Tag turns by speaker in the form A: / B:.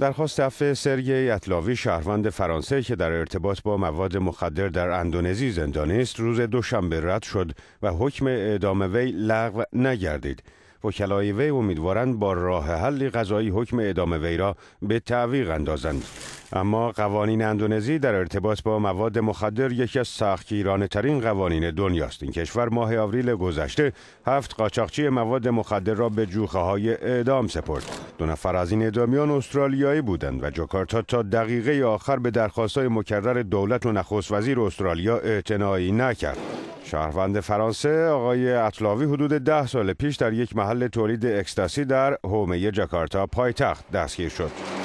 A: درخواست عفو سرگی اطلاوی شهروند فرانسه که در ارتباط با مواد مخدر در اندونزی زندانی است روز دوشنبه رد شد و حکم اعدام وی لغو نگردید وکلای وی امیدوارند با راه حلی قضایی حکم اعدام وی را به تعویق اندازند اما قوانین اندونزی در ارتباط با مواد مخدر یکی از سختگیرانه ترین قوانین دنیاست این کشور ماه آوریل گذشته هفت قاچاقچی مواد مخدر را به جوخه های اعدام سپرد دو نفر از این اعدامیان استرالیایی بودند و جاکارتا تا دقیقه آخر به درخواست های مکرر دولت و نخست وزیر استرالیا اعتنایی نکرد شهروند فرانسه آقای اطلاوی حدود ده سال پیش در یک محل تولید اکستاسی در هومه جاکارتا پایتخت دستگیر شد